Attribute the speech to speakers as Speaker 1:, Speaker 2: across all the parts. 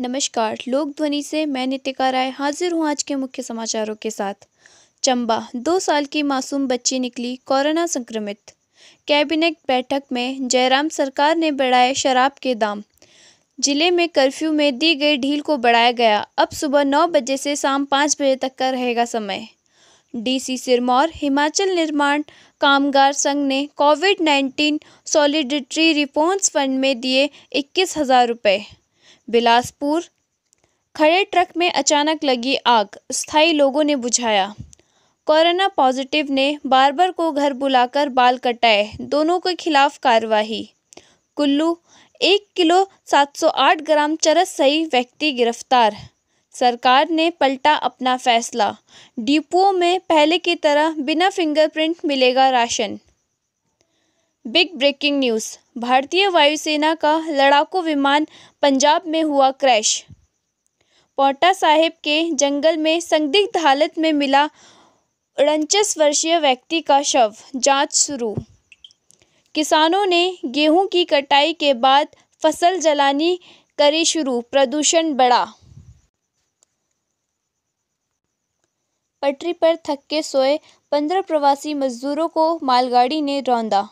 Speaker 1: नमस्कार लोक ध्वनि से मैं नितिका राय हाजिर हूँ आज के मुख्य समाचारों के साथ चंबा दो साल की मासूम बच्ची निकली कोरोना संक्रमित कैबिनेट बैठक में जयराम सरकार ने बढ़ाए शराब के दाम जिले में कर्फ्यू में दी गई ढील को बढ़ाया गया अब सुबह नौ बजे से शाम पाँच बजे तक का रहेगा समय डीसी सिरमौर हिमाचल निर्माण कामगार संघ ने COVID nineteen solidarity response fund में दिए इक्कीस हज़ार रुपये बिलासपुर खड़े ट्रक में अचानक लगी आग स्थायी लोगों ने बुझाया कोरोना पॉजिटिव ने बार्बर को घर बुलाकर बाल कटाए दोनों के खिलाफ कार्रवाई कुल्लू एक किलो 708 ग्राम चरस सही व्यक्ति गिरफ्तार सरकार ने पलटा अपना फैसला डिपुओं में पहले की तरह बिना फिंगरप्रिंट मिलेगा राशन बिग ब्रेकिंग न्यूज़ भारतीय वायुसेना का लड़ाकू विमान पंजाब में हुआ क्रैश पौटा साहिब के जंगल में संदिग्ध हालत में मिला उनचास वर्षीय व्यक्ति का शव जांच शुरू किसानों ने गेहूं की कटाई के बाद फसल जलानी करी शुरू प्रदूषण बढ़ा पटरी पर थक के सोए पंद्रह प्रवासी मजदूरों को मालगाड़ी ने रौंदा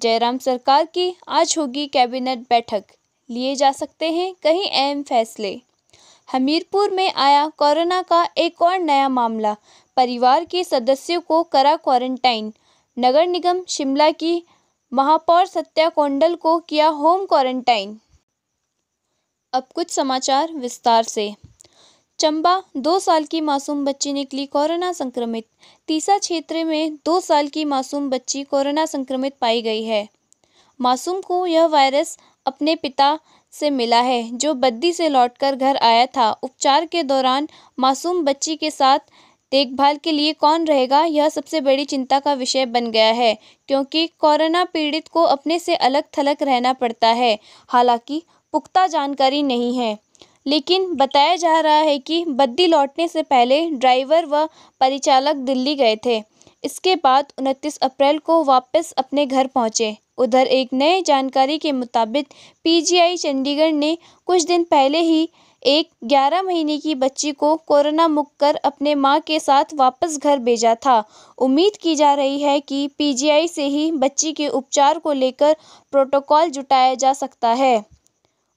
Speaker 1: जयराम सरकार की आज होगी कैबिनेट बैठक लिए जा सकते हैं कई अहम फैसले हमीरपुर में आया कोरोना का एक और नया मामला परिवार के सदस्यों को करा क्वारंटाइन नगर निगम शिमला की महापौर सत्या कोंडल को किया होम क्वारंटाइन अब कुछ समाचार विस्तार से चंबा दो साल की मासूम बच्ची निकली कोरोना संक्रमित तीसा क्षेत्र में दो साल की मासूम बच्ची कोरोना संक्रमित पाई गई है मासूम को यह वायरस अपने पिता से मिला है जो बद्दी से लौटकर घर आया था उपचार के दौरान मासूम बच्ची के साथ देखभाल के लिए कौन रहेगा यह सबसे बड़ी चिंता का विषय बन गया है क्योंकि कोरोना पीड़ित को अपने से अलग थलग रहना पड़ता है हालांकि पुख्ता जानकारी नहीं है लेकिन बताया जा रहा है कि बद्दी लौटने से पहले ड्राइवर व परिचालक दिल्ली गए थे इसके बाद 29 अप्रैल को वापस अपने घर पहुंचे उधर एक नए जानकारी के मुताबिक पीजीआई चंडीगढ़ ने कुछ दिन पहले ही एक 11 महीने की बच्ची को कोरोना मुक्त कर अपने मां के साथ वापस घर भेजा था उम्मीद की जा रही है कि पीजीआई से ही बच्ची के उपचार को लेकर प्रोटोकॉल जुटाया जा सकता है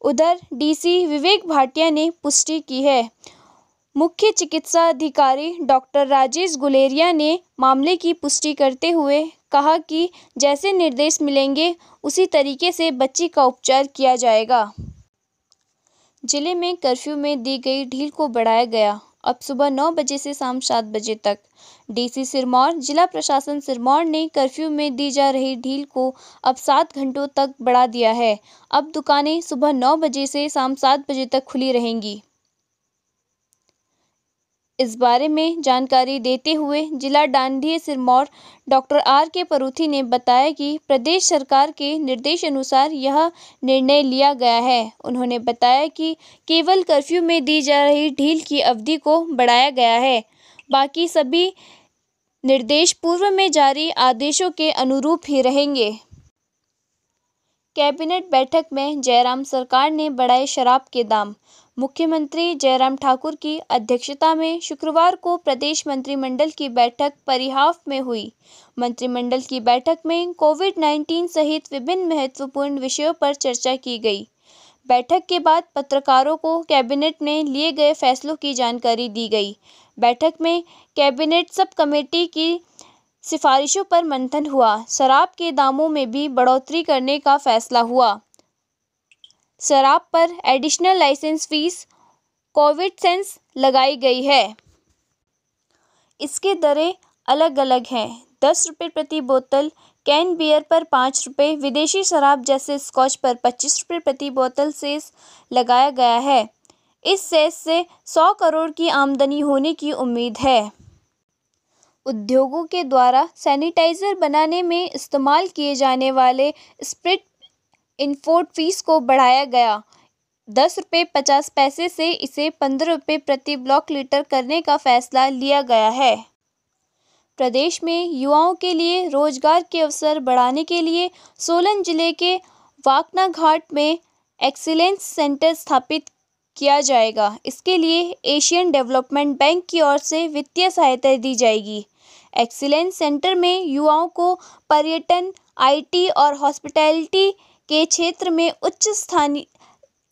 Speaker 1: उधर डीसी विवेक भाटिया ने पुष्टि की है मुख्य चिकित्सा अधिकारी डॉक्टर राजेश गुलेरिया ने मामले की पुष्टि करते हुए कहा कि जैसे निर्देश मिलेंगे उसी तरीके से बच्ची का उपचार किया जाएगा जिले में कर्फ्यू में दी गई ढील को बढ़ाया गया अब सुबह नौ बजे से शाम सात बजे तक डीसी सिरमौर जिला प्रशासन सिरमौर ने कर्फ्यू में दी जा रही ढील को अब सात घंटों तक बढ़ा दिया है अब दुकानें सुबह नौ बजे से शाम सात बजे तक खुली रहेंगी इस बारे में जानकारी देते हुए जिला डांडी सिरमौर डॉक्टर आर के परूथी ने बताया कि प्रदेश सरकार के निर्देशानुसार यह निर्णय लिया गया है उन्होंने बताया कि केवल कर्फ्यू में दी जा रही ढील की अवधि को बढ़ाया गया है बाकी सभी निर्देश पूर्व में जारी आदेशों के अनुरूप ही रहेंगे कैबिनेट बैठक में जयराम सरकार ने बढ़ाए शराब के दाम मुख्यमंत्री जयराम ठाकुर की अध्यक्षता में शुक्रवार को प्रदेश मंत्रिमंडल की बैठक परिहाफ में हुई मंत्रिमंडल की बैठक में कोविड 19 सहित विभिन्न महत्वपूर्ण विषयों पर चर्चा की गई बैठक के बाद पत्रकारों को कैबिनेट में लिए गए फैसलों की जानकारी दी गई बैठक में कैबिनेट सब कमेटी की सिफारिशों पर मंथन हुआ शराब के दामों में भी बढ़ोतरी करने का फैसला हुआ शराब पर एडिशनल लाइसेंस फीस कोविड सेंस लगाई गई है इसके दरें अलग अलग हैं दस रुपये प्रति बोतल कैन बियर पर पाँच रुपये विदेशी शराब जैसे स्कॉच पर पच्चीस रुपये प्रति बोतल सेस लगाया गया है इस सेस से सौ करोड़ की आमदनी होने की उम्मीद है उद्योगों के द्वारा सैनिटाइजर बनाने में इस्तेमाल किए जाने वाले स्प्रिट इनफोर्ट फीस को बढ़ाया गया दस रुपये पचास पैसे से इसे पंद्रह रुपये प्रति ब्लॉक लीटर करने का फैसला लिया गया है प्रदेश में युवाओं के लिए रोजगार के अवसर बढ़ाने के लिए सोलन जिले के वाकना घाट में एक्सीलेंस सेंटर स्थापित किया जाएगा इसके लिए एशियन डेवलपमेंट बैंक की ओर से वित्तीय सहायता दी जाएगी एक्सीलेंस सेंटर में युवाओं को पर्यटन आईटी और हॉस्पिटैलिटी के क्षेत्र में उच्च स्थानीय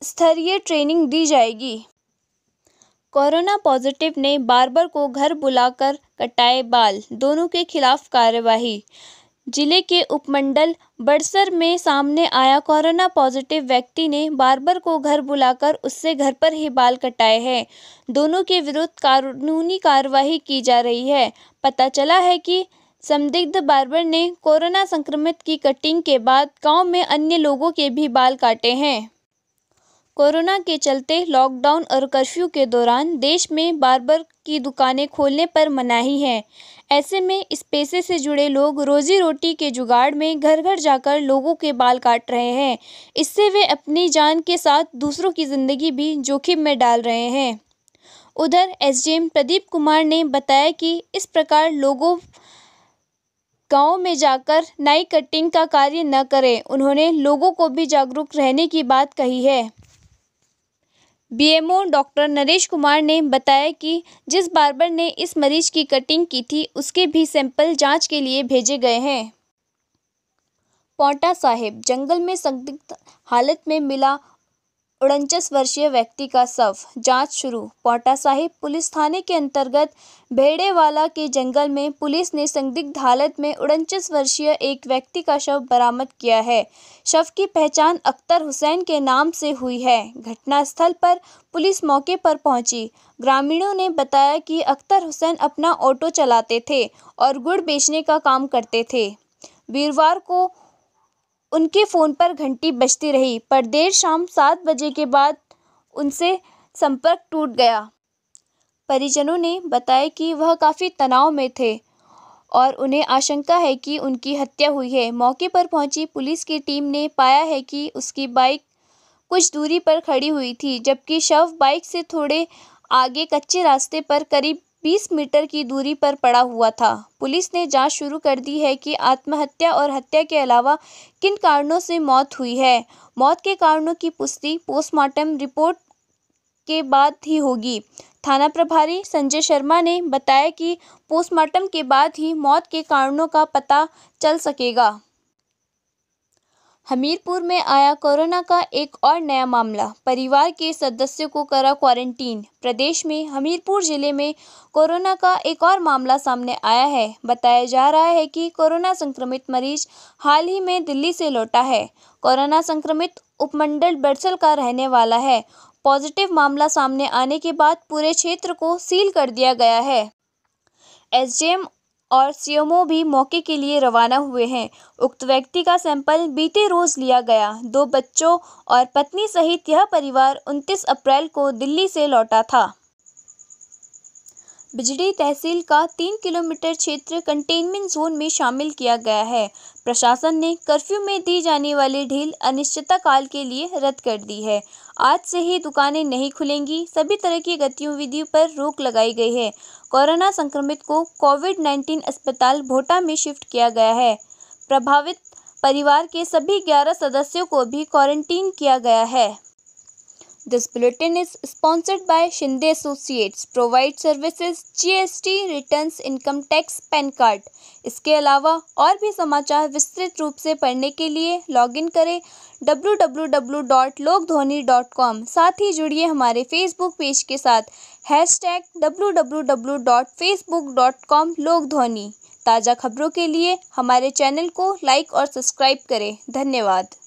Speaker 1: स्तरीय ट्रेनिंग दी जाएगी कोरोना पॉजिटिव ने बार्बर को घर बुलाकर कटाए बाल दोनों के खिलाफ कार्रवाई जिले के उपमंडल बड़सर में सामने आया कोरोना पॉजिटिव व्यक्ति ने बार्बर को घर बुलाकर उससे घर पर ही बाल कटाए हैं दोनों के विरुद्ध कानूनी कार्रवाई की जा रही है पता चला है कि संदिग्ध बार्बर ने कोरोना संक्रमित की कटिंग के बाद गांव में अन्य लोगों के भी बाल काटे हैं कोरोना के चलते लॉकडाउन और कर्फ्यू के दौरान देश में बार्बर की दुकानें खोलने पर मनाही है ऐसे में इस पेशे से जुड़े लोग रोजी रोटी के जुगाड़ में घर घर जाकर लोगों के बाल काट रहे हैं इससे वे अपनी जान के साथ दूसरों की ज़िंदगी भी जोखिम में डाल रहे हैं उधर एसडीएम प्रदीप कुमार ने बताया कि इस प्रकार लोगों गांव में जाकर नाई कटिंग का कार्य न करें उन्होंने लोगों को भी जागरूक रहने की बात कही है बीएमओ डॉक्टर नरेश कुमार ने बताया कि जिस बार्बर ने इस मरीज की कटिंग की थी उसके भी सैंपल जांच के लिए भेजे गए हैं पौटा साहिब जंगल में संदिग्ध हालत में मिला उनचास वर्षीय व्यक्ति का शव जांच शुरू पोटा साहिब पुलिस थाने के अंतर्गत भेड़ेवाला के जंगल में पुलिस ने संदिग्ध हालत में उनचास वर्षीय एक व्यक्ति का शव बरामद किया है शव की पहचान अख्तर हुसैन के नाम से हुई है घटनास्थल पर पुलिस मौके पर पहुंची ग्रामीणों ने बताया कि अख्तर हुसैन अपना ऑटो चलाते थे और गुड़ बेचने का काम करते थे वीरवार को उनके फ़ोन पर घंटी बजती रही पर देर शाम सात बजे के बाद उनसे संपर्क टूट गया परिजनों ने बताया कि वह काफ़ी तनाव में थे और उन्हें आशंका है कि उनकी हत्या हुई है मौके पर पहुंची पुलिस की टीम ने पाया है कि उसकी बाइक कुछ दूरी पर खड़ी हुई थी जबकि शव बाइक से थोड़े आगे कच्चे रास्ते पर करीब बीस मीटर की दूरी पर पड़ा हुआ था पुलिस ने जांच शुरू कर दी है कि आत्महत्या और हत्या के अलावा किन कारणों से मौत हुई है मौत के कारणों की पुष्टि पोस्टमार्टम रिपोर्ट के बाद ही होगी थाना प्रभारी संजय शर्मा ने बताया कि पोस्टमार्टम के बाद ही मौत के कारणों का पता चल सकेगा हमीरपुर में आया कोरोना का एक और नया मामला परिवार के सदस्यों को करा क्वारंटीन प्रदेश में हमीरपुर जिले में कोरोना का एक और मामला सामने आया है बताया जा रहा है कि कोरोना संक्रमित मरीज हाल ही में दिल्ली से लौटा है कोरोना संक्रमित उपमंडल बरसल का रहने वाला है पॉजिटिव मामला सामने आने के बाद पूरे क्षेत्र को सील कर दिया गया है एसडीएम और सीएमओ भी मौके के लिए रवाना हुए हैं उक्त व्यक्ति का सैंपल बीते रोज लिया गया दो बच्चों और पत्नी सहित यह परिवार 29 अप्रैल को दिल्ली से लौटा था बिजड़ी तहसील का तीन किलोमीटर क्षेत्र कंटेनमेंट जोन में शामिल किया गया है प्रशासन ने कर्फ्यू में दी जाने वाली ढील अनिश्चितता काल के लिए रद्द कर दी है आज से ही दुकानें नहीं खुलेंगी सभी तरह की गतिविधियों पर रोक लगाई गई है कोरोना संक्रमित को कोविड नाइन्टीन अस्पताल भोटा में शिफ्ट किया गया है प्रभावित परिवार के सभी ग्यारह सदस्यों को भी क्वारंटीन किया गया है This bulletin is sponsored by Shinde Associates. Provide services GST returns, income tax PAN card इसके अलावा और भी समाचार विस्तृत रूप से पढ़ने के लिए लॉगिन करें कॉम साथ ही जुड़िए हमारे फेसबुक पेज के साथ हैश टैग लोक धोनी ताज़ा खबरों के लिए हमारे चैनल को लाइक और सब्सक्राइब करें धन्यवाद